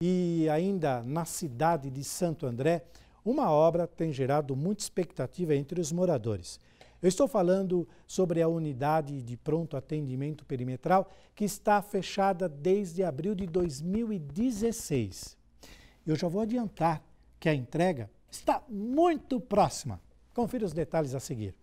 e ainda na cidade de Santo André, uma obra tem gerado muita expectativa entre os moradores. Eu estou falando sobre a unidade de pronto atendimento perimetral que está fechada desde abril de 2016. Eu já vou adiantar que a entrega está muito próxima. Confira os detalhes a seguir.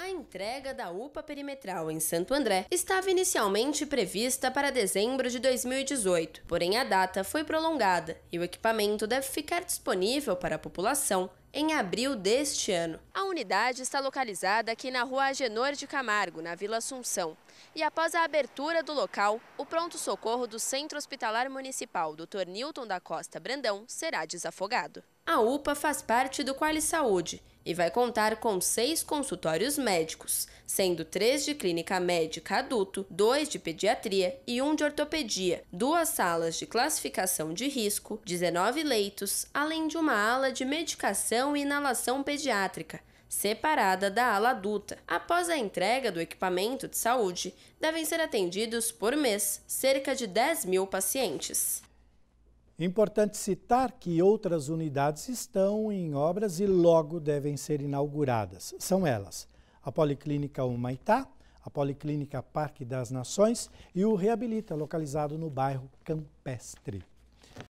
A entrega da UPA perimetral em Santo André estava inicialmente prevista para dezembro de 2018, porém a data foi prolongada e o equipamento deve ficar disponível para a população em abril deste ano. A unidade está localizada aqui na rua Agenor de Camargo, na Vila Assunção. E após a abertura do local, o pronto-socorro do Centro Hospitalar Municipal Dr. Newton da Costa Brandão será desafogado. A UPA faz parte do Quali Saúde e vai contar com seis consultórios médicos, sendo três de clínica médica adulto, dois de pediatria e um de ortopedia, duas salas de classificação de risco, 19 leitos, além de uma ala de medicação e inalação pediátrica. Separada da ala adulta. Após a entrega do equipamento de saúde, devem ser atendidos por mês cerca de 10 mil pacientes. É importante citar que outras unidades estão em obras e logo devem ser inauguradas. São elas a Policlínica Humaitá, a Policlínica Parque das Nações e o Reabilita, localizado no bairro Campestre.